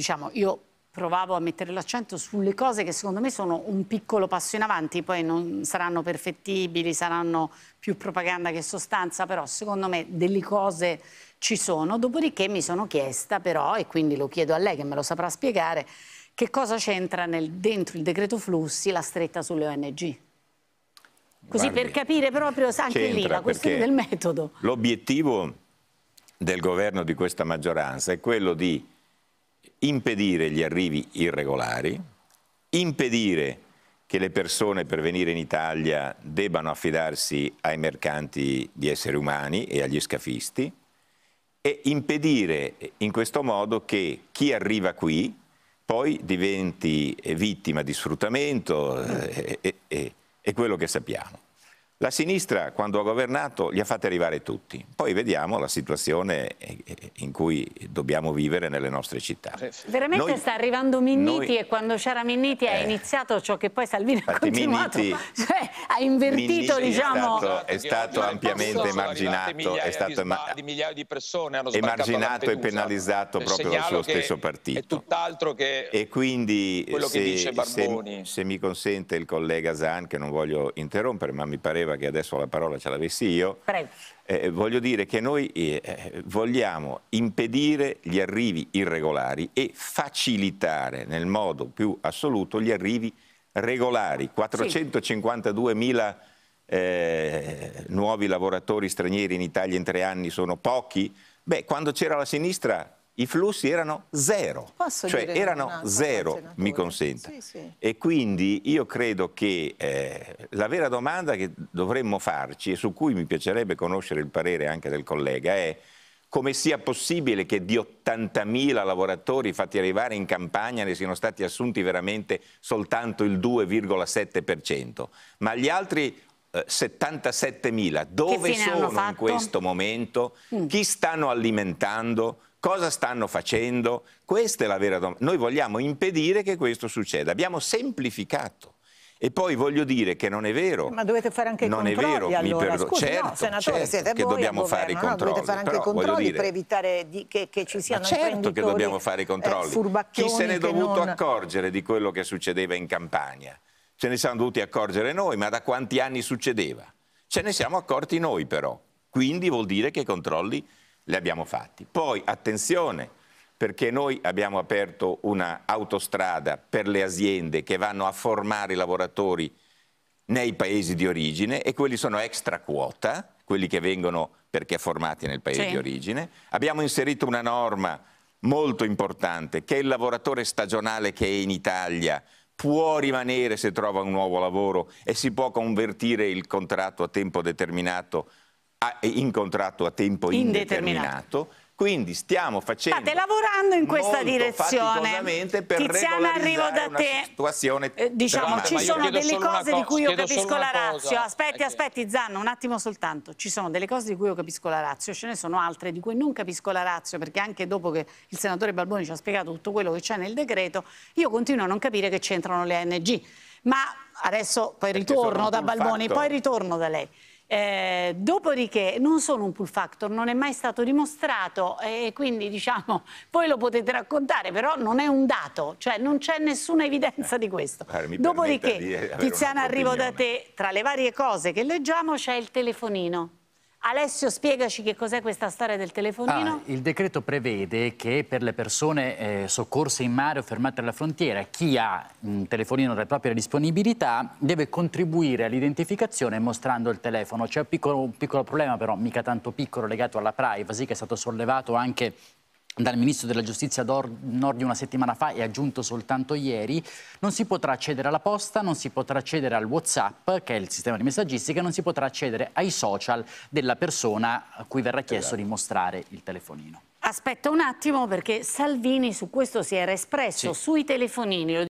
diciamo, io provavo a mettere l'accento sulle cose che secondo me sono un piccolo passo in avanti, poi non saranno perfettibili, saranno più propaganda che sostanza, però secondo me delle cose ci sono. Dopodiché mi sono chiesta però, e quindi lo chiedo a lei che me lo saprà spiegare, che cosa c'entra dentro il decreto flussi la stretta sulle ONG? Così Guardi, per capire proprio anche lì la questione del metodo. L'obiettivo del governo di questa maggioranza è quello di impedire gli arrivi irregolari, impedire che le persone per venire in Italia debbano affidarsi ai mercanti di esseri umani e agli scafisti e impedire in questo modo che chi arriva qui poi diventi vittima di sfruttamento eh, e, e, e, e quello che sappiamo. La sinistra, quando ha governato, li ha fatti arrivare tutti. Poi vediamo la situazione eh, eh, in cui dobbiamo vivere nelle nostre città. Veramente noi, sta arrivando Minniti noi, e quando c'era Minniti eh, iniziato ciò che poi Salvini ha continuato. Minniti, cioè, ha invertito, Minniti diciamo... È stato, è stato ampiamente emarginato. È stato emarginato e penalizzato proprio dal suo stesso partito. e quindi, quello che se, se, se mi consente il collega Zan, che non voglio interrompere, ma mi pareva diceva che adesso la parola ce l'avessi io, eh, eh, voglio dire che noi eh, vogliamo impedire gli arrivi irregolari e facilitare nel modo più assoluto gli arrivi regolari. 452 mila eh, nuovi lavoratori stranieri in Italia in tre anni sono pochi? Beh, quando c'era la sinistra i flussi erano zero, Posso cioè erano zero, una mi consenta. Sì, sì. E quindi io credo che eh, la vera domanda che dovremmo farci e su cui mi piacerebbe conoscere il parere anche del collega è come sia possibile che di 80.000 lavoratori fatti arrivare in campagna ne siano stati assunti veramente soltanto il 2,7%, ma gli altri 77.000. Eh, Dove sono in questo momento? Mm. Chi stanno alimentando? Cosa stanno facendo? Questa è la vera domanda. Noi vogliamo impedire che questo succeda. Abbiamo semplificato. E poi voglio dire che non è vero. Ma dovete fare anche i non controlli. Non è vero, allora. mi perdo. Scusi, certo, no, senatore, certo che dobbiamo governo, fare i controlli. No, dovete fare anche i controlli dire, per evitare di, che, che, ci siano certo che dobbiamo fare i eh, controlli. Eh, Chi se ne è dovuto non... accorgere di quello che succedeva in Campania? Ce ne siamo dovuti accorgere noi, ma da quanti anni succedeva? Ce ne siamo accorti noi però, quindi vuol dire che i controlli li abbiamo fatti. Poi attenzione, perché noi abbiamo aperto un'autostrada per le aziende che vanno a formare i lavoratori nei paesi di origine e quelli sono extra quota, quelli che vengono perché formati nel paese sì. di origine. Abbiamo inserito una norma molto importante che il lavoratore stagionale che è in Italia può rimanere se trova un nuovo lavoro e si può convertire il contratto a tempo determinato in contratto a tempo indeterminato, indeterminato quindi stiamo facendo State lavorando in questa direzione. per Tiziana, arrivo da te. situazione eh, Diciamo, drammatica. ci sono delle cose di cui io capisco la razza. Aspetti, aspetti, Zanno, un attimo soltanto. Ci sono delle cose di cui io capisco la razza. ce ne sono altre di cui non capisco la razza. perché anche dopo che il senatore Balboni ci ha spiegato tutto quello che c'è nel decreto, io continuo a non capire che c'entrano le ANG. Ma adesso poi perché ritorno da Balboni, fatto. poi ritorno da lei. Eh, dopodiché non sono un pull factor, non è mai stato dimostrato eh, e eh, quindi diciamo, voi lo potete raccontare, però non è un dato, cioè non c'è nessuna evidenza eh, di questo. Dopodiché, di Tiziana, arrivo da te, tra le varie cose che leggiamo c'è il telefonino. Alessio, spiegaci che cos'è questa storia del telefonino. Ah, il decreto prevede che per le persone eh, soccorse in mare o fermate alla frontiera, chi ha un telefonino della propria disponibilità deve contribuire all'identificazione mostrando il telefono. C'è un, un piccolo, problema però, mica tanto piccolo, legato alla privacy, che è stato sollevato anche dal ministro della giustizia Nordi una settimana fa e aggiunto soltanto ieri, non si potrà accedere alla posta, non si potrà accedere al WhatsApp, che è il sistema di messaggistica, non si potrà accedere ai social della persona a cui verrà chiesto esatto. di mostrare il telefonino. Aspetta un attimo perché Salvini su questo si era espresso sì. sui telefonini.